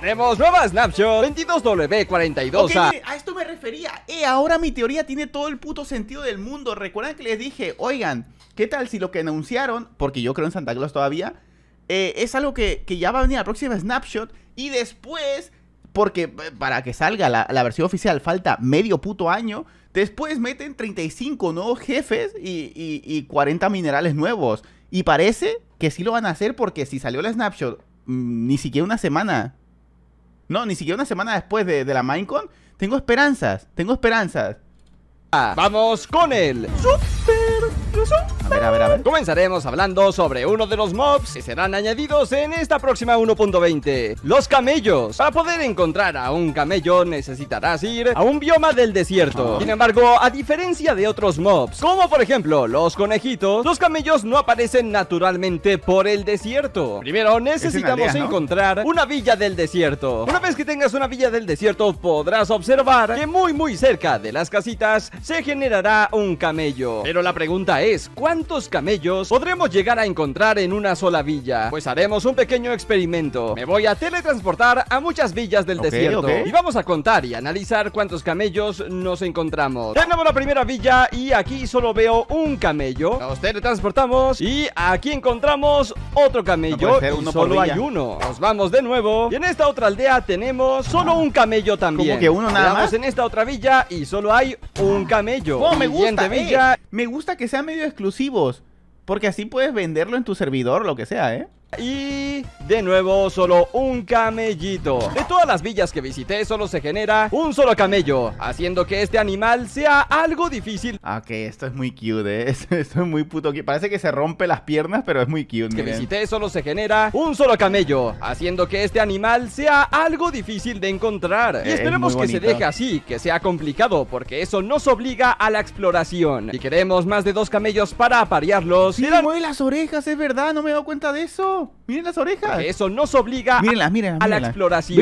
Tenemos nueva Snapshot 22W42A. a esto me refería. Eh, ahora mi teoría tiene todo el puto sentido del mundo. Recuerdan que les dije, oigan, ¿qué tal si lo que anunciaron, porque yo creo en Santa Claus todavía, eh, es algo que, ya va a venir la próxima Snapshot y después, porque eh, para que salga la, versión oficial falta medio puto año, después meten 35 nuevos jefes y, 40 minerales nuevos. Y parece que sí lo van a hacer porque si salió la Snapshot mm, ni siquiera una semana no, ni siquiera una semana después de, de la Minecon. Tengo esperanzas, tengo esperanzas. Ah. Vamos con el Super a ver, a ver, a ver. Comenzaremos hablando sobre uno de los mobs que serán añadidos en esta próxima 1.20. Los camellos. Para poder encontrar a un camello necesitarás ir a un bioma del desierto. Ah. Sin embargo, a diferencia de otros mobs, como por ejemplo los conejitos, los camellos no aparecen naturalmente por el desierto. Primero necesitamos encontrar una villa del desierto. Una vez que tengas una villa del desierto podrás observar que muy muy cerca de las casitas se generará un camello. Pero la pregunta es, cuántos camellos podremos llegar a encontrar en una sola villa. Pues haremos un pequeño experimento. Me voy a teletransportar a muchas villas del desierto y vamos a contar y analizar cuántos camellos nos encontramos. Tenemos la primera villa y aquí solo veo un camello. Nos teletransportamos y aquí encontramos otro camello solo hay uno. Nos vamos de nuevo y en esta otra aldea tenemos solo un camello también. Como que uno nada en esta otra villa y solo hay un camello. me gusta, eh? me gusta que sea medio exclusivos. Porque así puedes venderlo en tu servidor, lo que sea, ¿eh? Y de nuevo solo un camellito De todas las villas que visité solo se genera un solo camello Haciendo que este animal sea algo difícil Ok, esto es muy cute, ¿eh? esto, es muy puto Parece que se rompe las piernas pero es muy cute, Que visité solo se genera un solo camello Haciendo que este animal sea algo difícil de encontrar Y esperemos que se deje así, que sea complicado Porque eso nos obliga a la exploración Y queremos más de dos camellos para aparearlos Sí, mueve las orejas, es verdad, no me he dado cuenta de eso ¡Miren las orejas! Eso nos obliga a la exploración.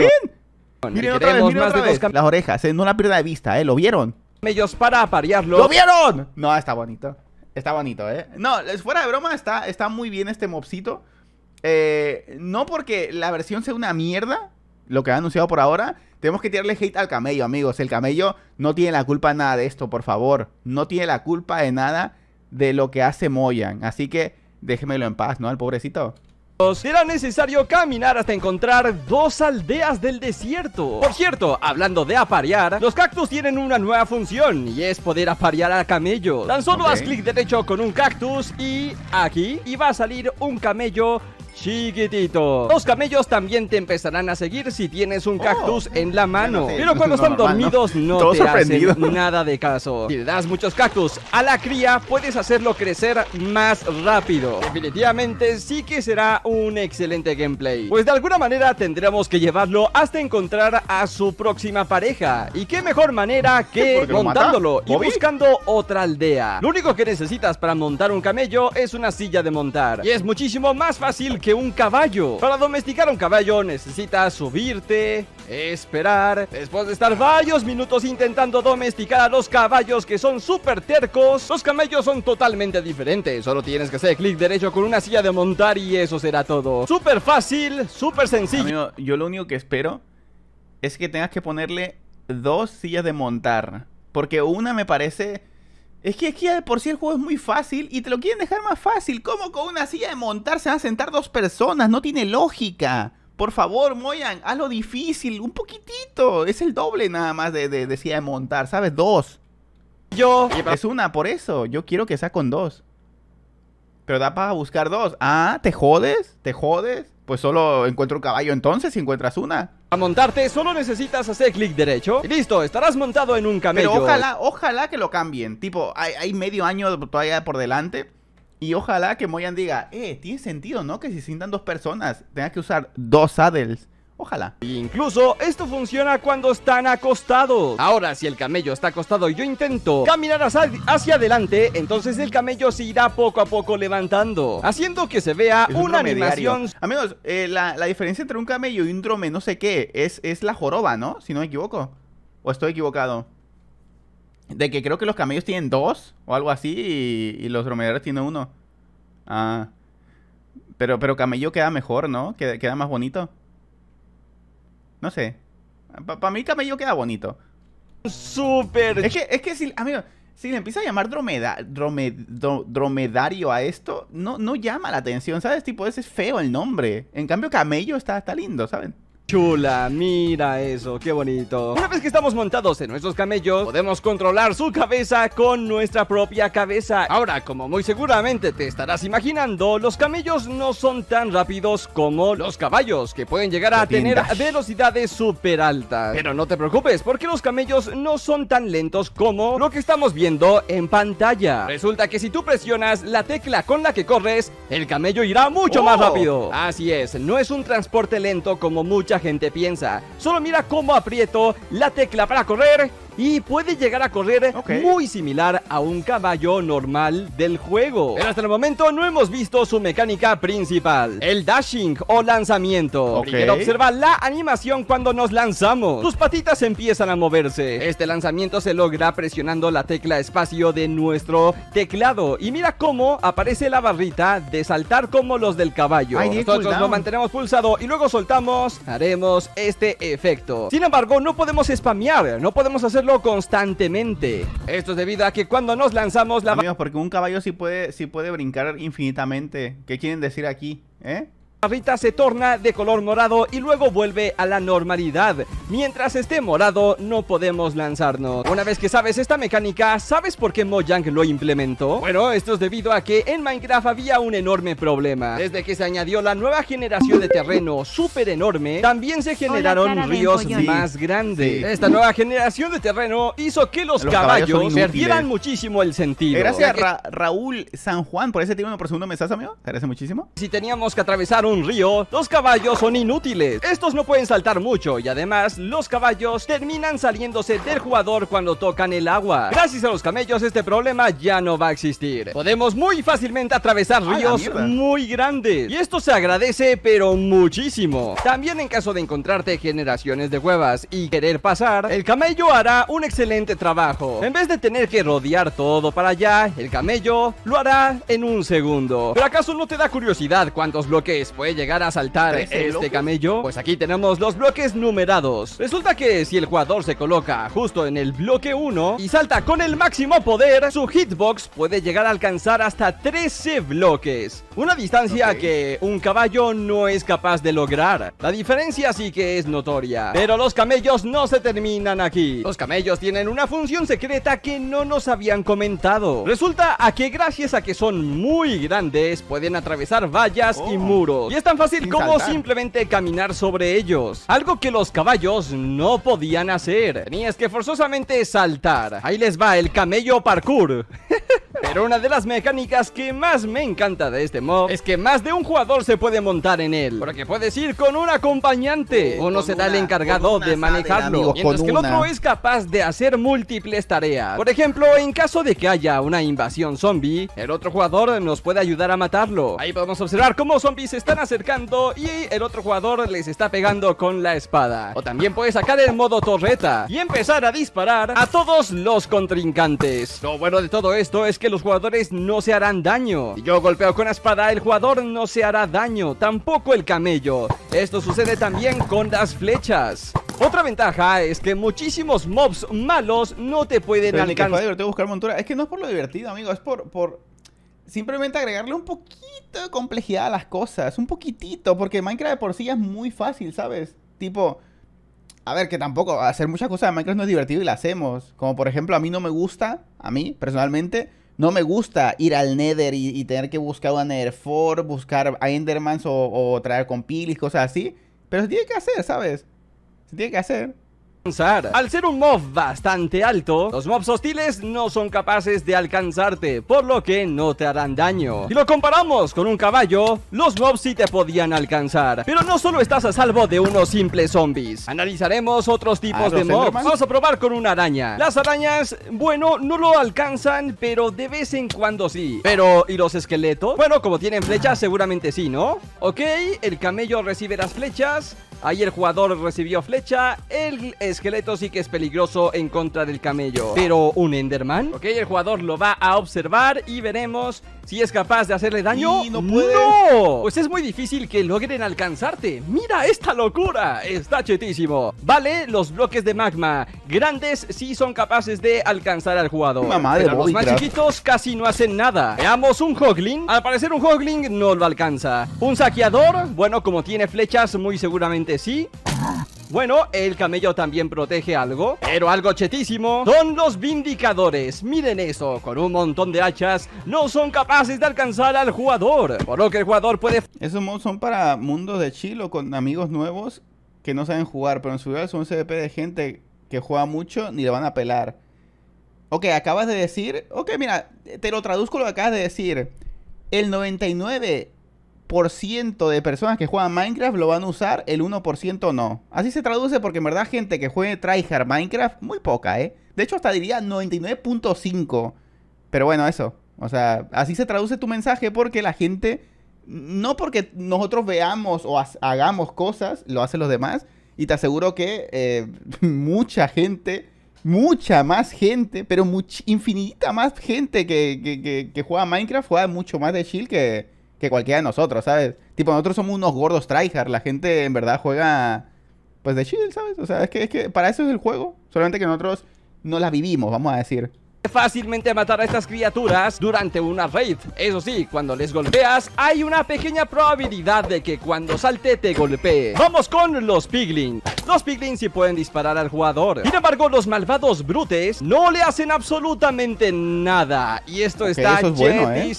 ¡Miren! otra vez, más Las orejas, eh, no la pierda de vista, ¿eh? ¿Lo vieron? Ellos para ¡Lo vieron! No, está bonito. Está bonito, ¿eh? No, es fuera de broma, está, está muy bien este mobcito. Eh, no porque la versión sea una mierda, lo que ha anunciado por ahora, tenemos que tirarle hate al camello, amigos. El camello no tiene la culpa de nada de esto, por favor. No tiene la culpa de nada de lo que hace Moyan. Así que déjenmelo en paz, ¿no? Al pobrecito. Será necesario caminar hasta encontrar dos aldeas del desierto. Por cierto, hablando de aparear, los cactus tienen una nueva función y es poder aparear a camellos. Tan solo haz clic derecho con un cactus y aquí y va a salir un camello chiquitito. Los camellos también te empezarán a seguir si tienes un oh. cactus en la mano. Pero cuando están dormidos no, te nada de caso. Si le das muchos cactus a la cría, puedes hacerlo crecer más rápido. Definitivamente sí que será un excelente gameplay. Pues de alguna manera tendremos que llevarlo hasta encontrar a su próxima pareja. Y qué mejor manera que montándolo y buscando otra aldea. Lo único que necesitas para montar un camello es una silla de montar. Y es muchísimo más fácil que un caballo. Para domesticar un caballo necesitas subirte, esperar. Después de estar varios minutos intentando domesticar a los caballos que son súper tercos, los camellos son totalmente diferentes. Solo tienes que hacer clic derecho con una silla de montar y eso será todo. Súper fácil, súper sencillo. yo lo único que espero es que tengas que ponerle dos sillas de montar. Porque una me parece es que aquí de por sí el juego es muy fácil y te lo quieren dejar más fácil. ¿Cómo con una silla de montar se van a sentar dos personas? No tiene lógica. Por favor, Moyan, hazlo difícil, un poquitito. Es el doble nada más de, de, de silla de montar, ¿sabes? Dos. Yo. Es una, por eso. Yo quiero que sea con dos. Pero da para buscar dos. Ah, ¿te jodes? ¿Te jodes? pues solo encuentro un caballo entonces si encuentras una. A montarte solo necesitas hacer clic derecho y listo, estarás montado en un camello. Pero ojalá, ojalá que lo cambien. Tipo, hay, medio año todavía por delante. Y ojalá que Moyan diga, eh, tiene sentido, ¿no? Que si sientan dos personas, tengas que usar dos saddles. Ojalá. incluso esto funciona cuando están acostados. Ahora, si el camello está acostado y yo intento caminar hacia, adelante, entonces el camello se irá poco a poco levantando, haciendo que se vea una animación. Amigos, eh, la, diferencia entre un camello y un drome, no sé qué, es, es la joroba, ¿no? Si no me equivoco. ¿O estoy equivocado? De que creo que los camellos tienen dos o algo así y, los dromedarios tienen uno. Ah. Pero, pero camello queda mejor, ¿no? queda más bonito. No sé. Para mí camello queda bonito. Súper. Es que, es que si, amigo, si le empieza a llamar dromeda, dromedario a esto, no, no llama la atención, ¿sabes? Tipo, ese es feo el nombre. En cambio, camello está, está lindo, ¿saben? Chula, mira eso, qué bonito. Una vez que estamos montados en nuestros camellos, podemos controlar su cabeza con nuestra propia cabeza. Ahora, como muy seguramente te estarás imaginando, los camellos no son tan rápidos como los caballos, que pueden llegar a tener velocidades súper altas. Pero no te preocupes, porque los camellos no son tan lentos como lo que estamos viendo en pantalla. Resulta que si tú presionas la tecla con la que corres, el camello irá mucho más oh. rápido. Así es, no es un transporte lento como muchas la gente piensa. Solo mira cómo aprieto la tecla para correr y puede llegar a correr muy similar a un caballo normal del juego. Pero hasta el momento no hemos visto su mecánica principal, el dashing o lanzamiento. observa la animación cuando nos lanzamos. Sus patitas empiezan a moverse. Este lanzamiento se logra presionando la tecla espacio de nuestro teclado y mira cómo aparece la barrita de saltar como los del caballo. Nosotros lo mantenemos pulsado y luego soltamos, haremos este efecto. Sin embargo, no podemos spamear, no podemos hacer constantemente. Esto es debido a que cuando nos lanzamos la... Amigos, porque un caballo si puede, sí puede brincar infinitamente. ¿Qué quieren decir aquí? ¿Eh? Rita se torna de color morado y luego vuelve a la normalidad. Mientras esté morado, no podemos lanzarnos. Una vez que sabes esta mecánica, ¿sabes por qué Mojang lo implementó? Bueno, esto es debido a que en Minecraft había un enorme problema. Desde que se añadió la nueva generación de terreno súper enorme, también se generaron ríos más grandes. Esta nueva generación de terreno hizo que los, caballos, perdieran muchísimo el sentido. Gracias Raúl San Juan por ese título por segundo mensaje, amigo. Te agradece muchísimo. Si teníamos que atravesar un un río, los caballos son inútiles. Estos no pueden saltar mucho y además los caballos terminan saliéndose del jugador cuando tocan el agua. Gracias a los camellos este problema ya no va a existir. Podemos muy fácilmente atravesar ríos muy grandes y esto se agradece pero muchísimo. También en caso de encontrarte generaciones de cuevas y querer pasar, el camello hará un excelente trabajo. En vez de tener que rodear todo para allá, el camello lo hará en un segundo. ¿Pero acaso no te da curiosidad cuántos bloques puede puede llegar a saltar este camello? Pues aquí tenemos los bloques numerados. Resulta que si el jugador se coloca justo en el bloque 1 y salta con el máximo poder, su hitbox puede llegar a alcanzar hasta 13 bloques. Una distancia que un caballo no es capaz de lograr. La diferencia sí que es notoria. Pero los camellos no se terminan aquí. Los camellos tienen una función secreta que no nos habían comentado. Resulta a que gracias a que son muy grandes, pueden atravesar vallas y oh. muros. Y es tan fácil como simplemente caminar sobre ellos. Algo que los caballos no podían hacer. ni es que forzosamente saltar. Ahí les va el camello parkour. Pero una de las mecánicas que más me encanta de este mod es que más de un jugador se puede montar en él. Porque puedes ir con un acompañante. Eh, Uno será el encargado de manejarlo. mientras que el otro es capaz de hacer múltiples tareas. Por ejemplo, en caso de que haya una invasión zombie, el otro jugador nos puede ayudar a matarlo. Ahí podemos observar cómo zombies se están acercando y el otro jugador les está pegando con la espada. O también puedes sacar el modo torreta y empezar a disparar a todos los contrincantes. Lo bueno de todo esto es que los jugadores no se harán daño. yo golpeo con la espada, el jugador no se hará daño, tampoco el camello. Esto sucede también con las flechas. Otra ventaja es que muchísimos mobs malos no te pueden alcanzar. montura. Es que no es por lo divertido, amigo, es por, por simplemente agregarle un poquito de complejidad a las cosas, un poquitito, porque Minecraft de por sí ya es muy fácil, ¿sabes? Tipo, a ver, que tampoco hacer muchas cosas de Minecraft no es divertido y la hacemos. Como por ejemplo, a mí no me gusta, a mí personalmente, no me gusta ir al Nether y, tener que buscar una Nether buscar a Endermans o, o traer con pilis, cosas así. Pero se tiene que hacer, ¿sabes? Se tiene que hacer. Al ser un mob bastante alto, los mobs hostiles no son capaces de alcanzarte, por lo que no te harán daño. Si lo comparamos con un caballo, los mobs sí te podían alcanzar. Pero no solo estás a salvo de unos simples zombies. Analizaremos otros tipos ah, de mobs. Vamos a probar con una araña. Las arañas, bueno, no lo alcanzan, pero de vez en cuando sí. Pero, ¿y los esqueletos? Bueno, como tienen flechas, seguramente sí, ¿no? Ok, el camello recibe las flechas Ahí el jugador recibió flecha. El esqueleto sí que es peligroso en contra del camello. Pero un Enderman. Ok, el jugador lo va a observar y veremos si es capaz de hacerle daño, no, Pues es muy difícil que logren alcanzarte. Mira esta locura, está chetísimo. Vale, los bloques de magma grandes sí son capaces de alcanzar al jugador. Pero los más chiquitos casi no hacen nada. Veamos un Hogling. Al parecer un Hogling no lo alcanza. Un saqueador, bueno, como tiene flechas, muy seguramente sí. Bueno, el camello también protege algo, pero algo chetísimo son los vindicadores. Miren eso, con un montón de hachas no son capaces de alcanzar al jugador, por lo que el jugador puede... Esos mods son para mundos de chilo con amigos nuevos que no saben jugar, pero en su lugar son CDP de gente que juega mucho ni le van a pelar. Ok, acabas de decir... Ok, mira, te lo traduzco lo que acabas de decir. El 99 ciento de personas que juegan Minecraft lo van a usar, el 1% no. Así se traduce porque en verdad gente que juegue tryhard Minecraft, muy poca, ¿eh? De hecho hasta diría 99.5. Pero bueno, eso. O sea, así se traduce tu mensaje porque la gente, no porque nosotros veamos o hagamos cosas, lo hacen los demás. Y te aseguro que eh, mucha gente, mucha más gente, pero infinita más gente que, que juega Minecraft, juega mucho más de chill que que cualquiera de nosotros, ¿sabes? Tipo, nosotros somos unos gordos tryhard. La gente en verdad juega, pues de chill, ¿sabes? O sea, es que, es que para eso es el juego. Solamente que nosotros no la vivimos, vamos a decir fácilmente matar a estas criaturas durante una raid. Eso sí, cuando les golpeas, hay una pequeña probabilidad de que cuando salte te golpee. Vamos con los piglins. Los piglins sí pueden disparar al jugador. Sin embargo, los malvados brutes no le hacen absolutamente nada. Y esto está es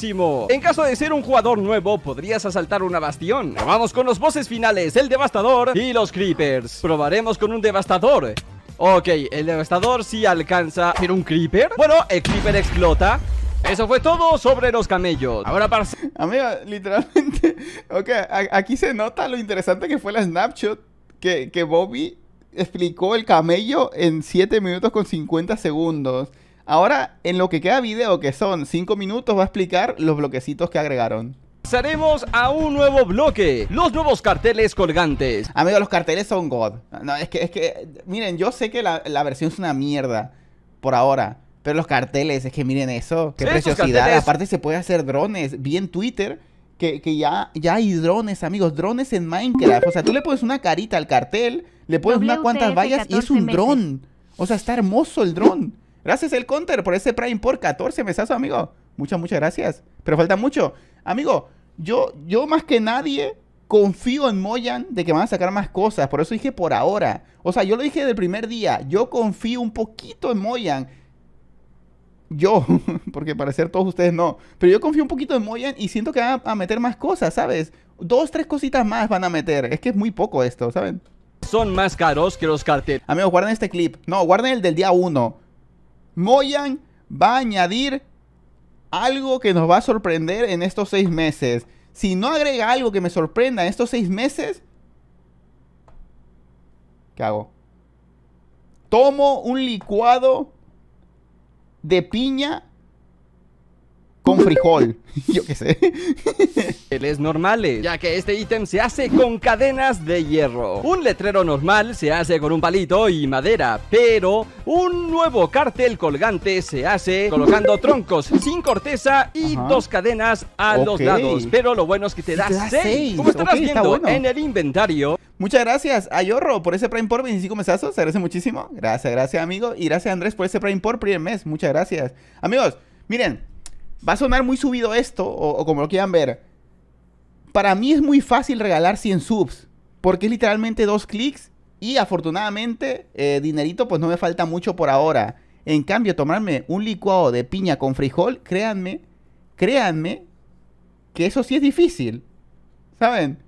¿eh? En caso de ser un jugador nuevo, podrías asaltar una bastión. Vamos con los bosses finales, el devastador y los creepers. Probaremos con un devastador. Ok, el devastador sí alcanza Tiene un creeper Bueno, el creeper explota eso fue todo sobre los camellos. Ahora, parece Amigo, literalmente... Ok, aquí se nota lo interesante que fue la snapshot que, que Bobby explicó el camello en 7 minutos con 50 segundos. Ahora, en lo que queda video, que son 5 minutos, va a explicar los bloquecitos que agregaron. Pasaremos a un nuevo bloque, los nuevos carteles colgantes. Amigos, los carteles son God. No, es que, es que, miren, yo sé que la, versión es una mierda por ahora. Pero los carteles, es que miren eso, qué preciosidad. Aparte se puede hacer drones. Vi en Twitter que, ya, ya hay drones, amigos, drones en Minecraft. O sea, tú le pones una carita al cartel, le pones unas cuantas vallas y es un dron. O sea, está hermoso el dron. Gracias el counter por ese Prime por 14 mesazos, amigo. Muchas, muchas gracias. Pero falta mucho. Amigo, yo, yo más que nadie confío en Moyan de que van a sacar más cosas. Por eso dije por ahora. O sea, yo lo dije del primer día. Yo confío un poquito en Moyan. Yo, porque ser todos ustedes no. Pero yo confío un poquito en Moyan y siento que van a, meter más cosas, ¿sabes? Dos, tres cositas más van a meter. Es que es muy poco esto, ¿saben? Son más caros que los carteles. Amigos, guarden este clip. No, guarden el del día 1. Moyan va a añadir algo que nos va a sorprender en estos seis meses. Si no agrega algo que me sorprenda en estos seis meses, ¿qué hago? Tomo un licuado de piña con frijol. Yo qué sé. Él normales, eh, ya que este ítem se hace con cadenas de hierro. Un letrero normal se hace con un palito y madera, pero un nuevo cartel colgante se hace colocando troncos sin corteza y dos cadenas a los lados. Pero lo bueno es que te da seis Como estarás viendo en el inventario, Muchas gracias a Yorro por ese Prime por 25 mesazos. Se agradece muchísimo. Gracias, gracias, amigo. Y gracias, Andrés, por ese Prime por primer mes. Muchas gracias. Amigos, miren, Va a sonar muy subido esto, o, como lo quieran ver. Para mí es muy fácil regalar 100 subs, porque es literalmente dos clics y afortunadamente eh, dinerito pues no me falta mucho por ahora. En cambio, tomarme un licuado de piña con frijol, créanme, créanme que eso sí es difícil. ¿Saben?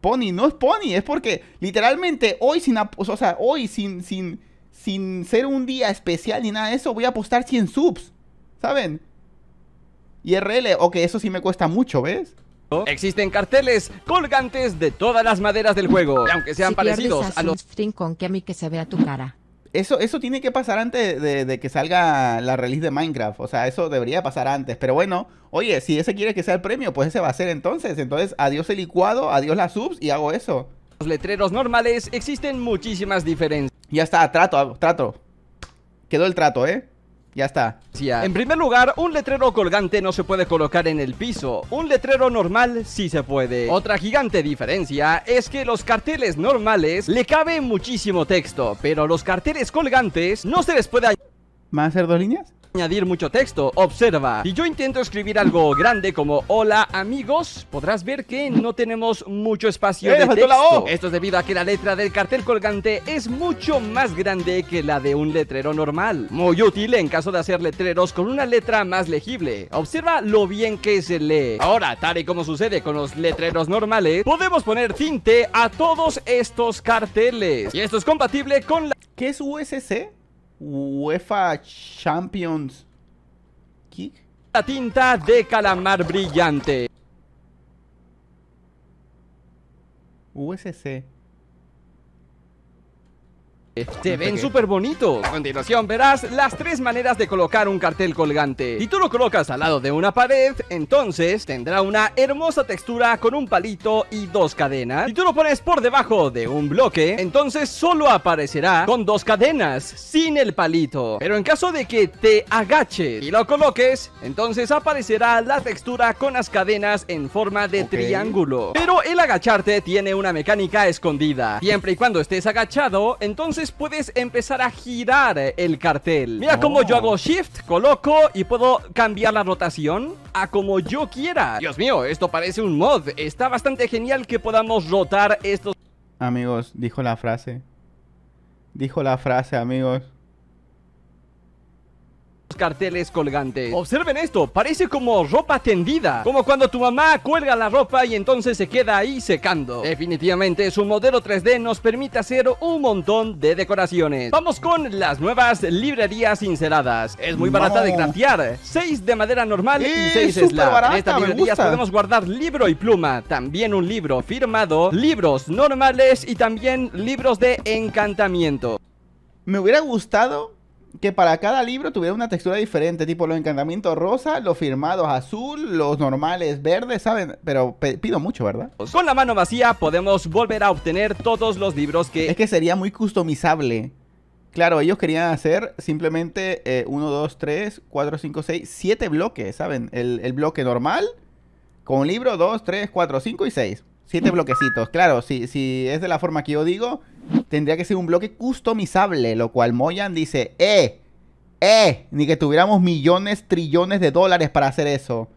Pony no es pony, es porque literalmente hoy sin, o sea, hoy sin, sin, sin ser un día especial ni nada de eso, voy a apostar 100 subs. ¿Saben? IRL. que eso sí me cuesta mucho, ¿ves? Existen carteles colgantes de todas las maderas del juego, aunque sean parecidos a, los... que se vea tu cara. Eso, eso tiene que pasar antes de, de, que salga la release de Minecraft. O sea, eso debería pasar antes. Pero bueno, oye, si ese quiere que sea el premio, pues ese va a ser entonces. Entonces, adiós el licuado, adiós las subs y hago eso. Los letreros normales existen muchísimas diferencias. Ya está, trato, trato. Quedó el trato, ¿eh? Ya está. En primer lugar, un letrero colgante no se puede colocar en el piso. Un letrero normal sí se puede. Otra gigante diferencia es que los carteles normales le cabe muchísimo texto, pero los carteles colgantes no se les puede... ¿Van a hacer dos líneas? añadir mucho texto, observa. Si yo intento escribir algo grande como hola amigos, podrás ver que no tenemos mucho espacio ¡Eh, Esto es debido a que la letra del cartel colgante es mucho más grande que la de un letrero normal. Muy útil en caso de hacer letreros con una letra más legible. Observa lo bien que se lee. Ahora, tal y como sucede con los letreros normales, podemos poner tinte a todos estos carteles. Y esto es compatible con la... ¿Qué es USC? UEFA Champions ¿Qué? La tinta de calamar brillante. USC. Te este, ven súper bonito. A continuación verás las tres maneras de colocar un cartel colgante. Si tú lo colocas al lado de una pared, entonces tendrá una hermosa textura con un palito y dos cadenas. Si tú lo pones por debajo de un bloque, entonces solo aparecerá con dos cadenas, sin el palito. Pero en caso de que te agaches y lo coloques, entonces aparecerá la textura con las cadenas en forma de triángulo. Pero el agacharte tiene una mecánica escondida. Siempre y cuando estés agachado, entonces puedes empezar a girar el cartel. Mira oh. cómo yo hago shift, coloco y puedo cambiar la rotación a como yo quiera. Dios mío, esto parece un mod. Está bastante genial que podamos rotar estos... Amigos, dijo la frase. Dijo la frase, amigos carteles colgantes. Observen esto, parece como ropa tendida, como cuando tu mamá cuelga la ropa y entonces se queda ahí secando. Definitivamente su modelo 3D nos permite hacer un montón de decoraciones. Vamos con las nuevas librerías cinceladas. Es muy barata de craftear, 6 de madera normal y seis de en estas librerías podemos guardar libro y pluma, también un libro firmado, libros normales y también libros de encantamiento. Me hubiera gustado que para cada libro tuviera una textura diferente, tipo los encantamientos rosa, los firmados azul, los normales verdes, ¿saben? Pero pido mucho, ¿verdad? Con la mano vacía podemos volver a obtener todos los libros que... Es que sería muy customizable. Claro, ellos querían hacer simplemente 1, 2, 3, 4, 5, 6, 7 bloques, ¿saben? El, el bloque normal con libro 2, 3, 4, 5 y 6. Siete bloquecitos. Claro, si, si es de la forma que yo digo, tendría que ser un bloque customizable, lo cual Moyan dice, ¡eh! ¡eh! Ni que tuviéramos millones, trillones de dólares para hacer eso.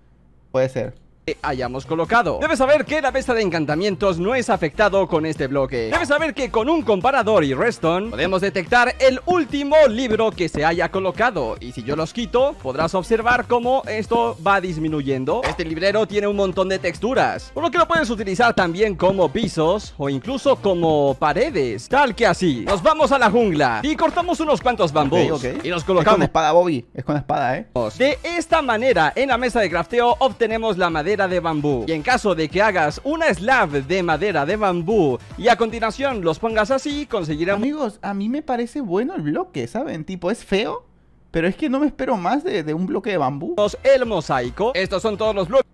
Puede ser hayamos colocado. Debes saber que la mesa de encantamientos no es afectado con este bloque. Debes saber que con un comparador y redstone podemos detectar el último libro que se haya colocado. Y si yo los quito, podrás observar cómo esto va disminuyendo. Este librero tiene un montón de texturas, por lo que lo puedes utilizar también como pisos o incluso como paredes. Tal que así. Nos vamos a la jungla y cortamos unos cuantos bambús. Y nos colocamos... Es con espada, Bobby. Es con espada, ¿eh? De esta manera, en la mesa de crafteo obtenemos la madera de bambú. Y en caso de que hagas una slab de madera de bambú y a continuación los pongas así, conseguirás... Amigos, a mí me parece bueno el bloque, ¿saben? Tipo, es feo, pero es que no me espero más de, de un bloque de bambú. El mosaico. Estos son todos los bloques.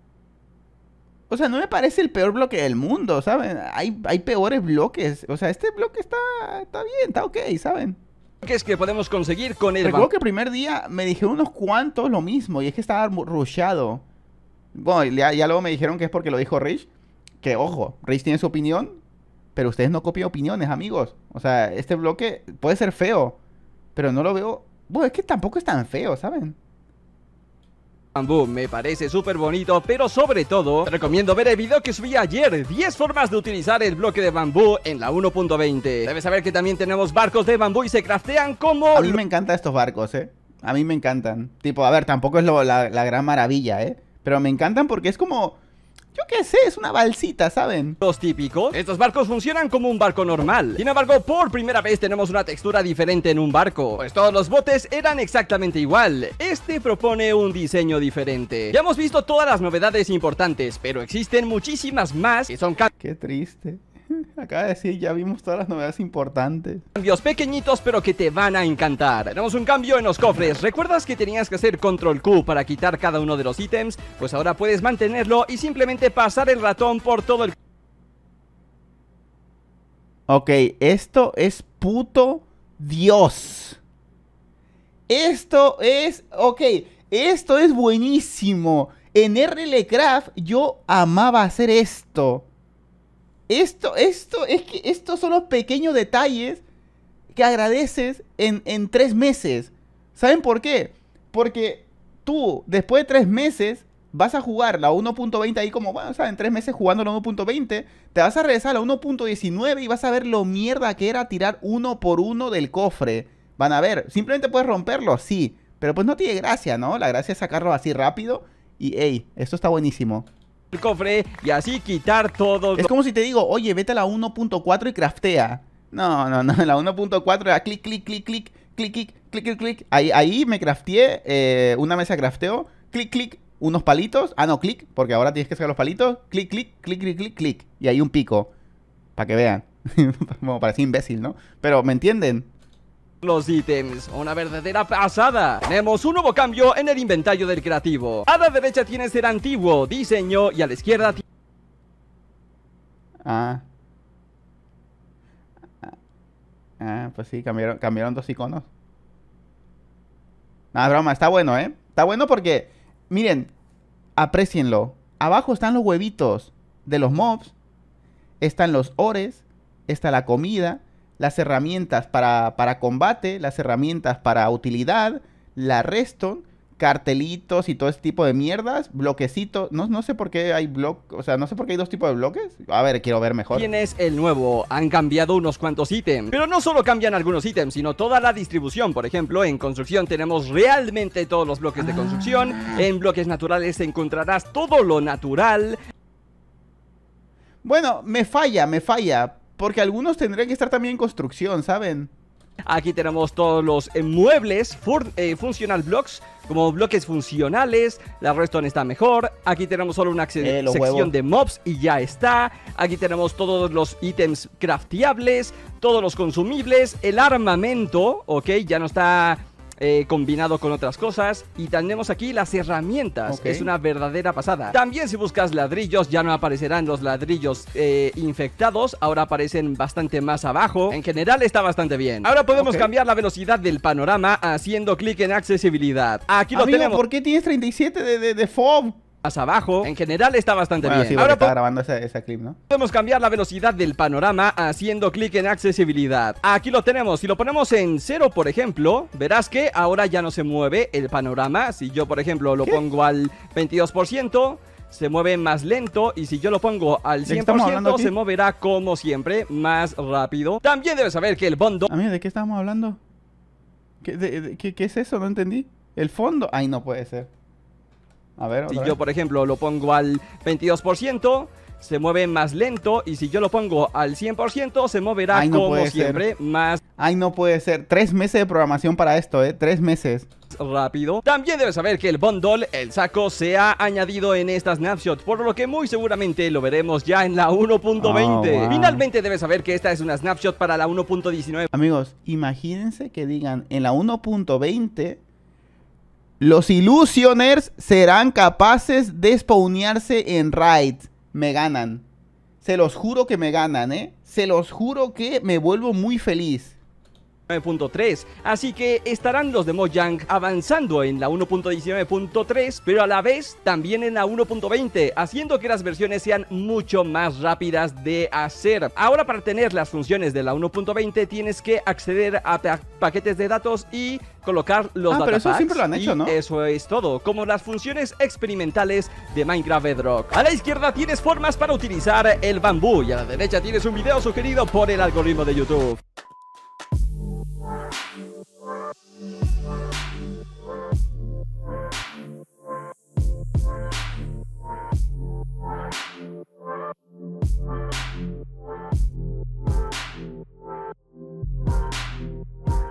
O sea, no me parece el peor bloque del mundo, ¿saben? Hay, hay peores bloques. O sea, este bloque está, está bien, está ok, ¿saben? ¿Qué es que podemos conseguir con el Recuerdo que el primer día me dijeron unos cuantos lo mismo y es que estaba rushado. Bueno, ya, luego me dijeron que es porque lo dijo Rich. Que ojo, Rich tiene su opinión, pero ustedes no copian opiniones, amigos. O sea, este bloque puede ser feo, pero no lo veo. Bueno, es que tampoco es tan feo, ¿saben? Bambú, me parece súper bonito, pero sobre todo recomiendo ver el video que subí ayer, 10 formas de utilizar el bloque de bambú en la 1.20. Debes saber que también tenemos barcos de bambú y se craftean como... A mí me encantan estos barcos, ¿eh? A mí me encantan. Tipo, a ver, tampoco es la, la gran maravilla, ¿eh? Pero me encantan porque es como... Yo qué sé, es una balsita, ¿saben? Los típicos. Estos barcos funcionan como un barco normal. Sin embargo, por primera vez tenemos una textura diferente en un barco. Pues todos los botes eran exactamente igual. Este propone un diseño diferente. Ya hemos visto todas las novedades importantes, pero existen muchísimas más que son... Qué triste. Acaba de decir, ya vimos todas las novedades importantes. Cambios pequeñitos pero que te van a encantar. Tenemos un cambio en los cofres. ¿Recuerdas que tenías que hacer control Q para quitar cada uno de los ítems? Pues ahora puedes mantenerlo y simplemente pasar el ratón por todo el... Ok, esto es puto Dios. Esto es... Ok, esto es buenísimo. En RLCraft yo amaba hacer esto. Esto, esto, es que estos son los pequeños detalles que agradeces en, tres meses. ¿Saben por qué? Porque tú, después de tres meses, vas a jugar la 1.20 ahí como, bueno, o sea, en tres meses jugando la 1.20, te vas a regresar a la 1.19 y vas a ver lo mierda que era tirar uno por uno del cofre. Van a ver, simplemente puedes romperlo, sí, pero pues no tiene gracia, ¿no? La gracia es sacarlo así rápido y, hey, esto está buenísimo el cofre y así quitar todo. Es como si te digo, oye, vete a la 1.4 y craftea. No, no, no, la 1.4 era clic, clic, clic, clic, clic, clic, clic, clic, clic. Ahí, ahí me crafteé una mesa de crafteo, clic, clic, unos palitos. Ah, no, clic, porque ahora tienes que sacar los palitos. Clic, clic, clic, clic, clic, clic. Y ahí un pico. Para que vean. Como parecía imbécil, ¿no? Pero, ¿me entienden? los ítems. Una verdadera pasada. Tenemos un nuevo cambio en el inventario del creativo. A la derecha tienes el antiguo diseño y a la izquierda... Ah. ah. Ah, pues sí, cambiaron, cambiaron dos iconos. Nada, broma, está bueno, ¿eh? Está bueno porque, miren, aprecienlo. Abajo están los huevitos de los mobs, están los ores, está la comida, las herramientas para, combate, las herramientas para utilidad, la reston cartelitos y todo ese tipo de mierdas, bloquecitos, no, no sé por qué hay bloques, o sea, no sé por qué hay dos tipos de bloques. A ver, quiero ver mejor. ¿Quién es el nuevo? Han cambiado unos cuantos ítems, pero no solo cambian algunos ítems, sino toda la distribución. Por ejemplo, en construcción tenemos realmente todos los bloques de construcción, en bloques naturales encontrarás todo lo natural. Bueno, me falla, me falla, porque algunos tendrían que estar también en construcción, ¿saben? Aquí tenemos todos los muebles, eh, funcional blocks, como bloques funcionales. La redstone está mejor. Aquí tenemos solo una eh, sección de mobs y ya está. Aquí tenemos todos los ítems crafteables, todos los consumibles, el armamento, ok, ya no está eh, combinado con otras cosas. Y tenemos aquí las herramientas, es una verdadera pasada. También si buscas ladrillos ya no aparecerán los ladrillos eh, infectados, ahora aparecen bastante más abajo. En general está bastante bien. Ahora podemos cambiar la velocidad del panorama haciendo clic en accesibilidad. Aquí lo tenemos. ¿Por qué tienes 37 de, de, de FOB? abajo. En general está bastante bien. Ahora está grabando clip, ¿no? Podemos cambiar la velocidad del panorama haciendo clic en accesibilidad. Aquí lo tenemos. Si lo ponemos en cero, por ejemplo, verás que ahora ya no se mueve el panorama. Si yo, por ejemplo, lo pongo al 22%, se mueve más lento y si yo lo pongo al 100% se moverá como siempre, más rápido. También debes saber que el fondo... A mí, ¿de qué estamos hablando? ¿Qué, ¿Qué es eso? No entendí. ¿El fondo? Ay, no puede ser. A ver, si yo, por ejemplo, lo pongo al 22%, se mueve más lento. Y si yo lo pongo al 100%, se moverá como siempre más. Ay, no puede ser. Tres meses de programación para esto, ¿eh? Tres meses. Rápido. También debes saber que el bundle, el saco, se ha añadido en esta snapshot, por lo que muy seguramente lo veremos ya en la 1.20. Ah, Finalmente debes saber que esta es una snapshot para la 1.19. Amigos, imagínense que digan en la 1.20 los Illusioners serán capaces de spawnearse en raid. Me ganan. Se los juro que me ganan, ¿eh? Se los juro que me vuelvo muy feliz así que estarán los de Mojang avanzando en la 1.19.3, pero a la vez también en la 1.20, haciendo que las versiones sean mucho más rápidas de hacer. Ahora para tener las funciones de la 1.20 tienes que acceder a paquetes de datos y colocar los ah, pero eso siempre lo han hecho, ¿no? Eso es todo, como las funciones experimentales de Minecraft Bedrock. A la izquierda tienes formas para utilizar el bambú y a la derecha tienes un video sugerido por el algoritmo de YouTube. Thank you.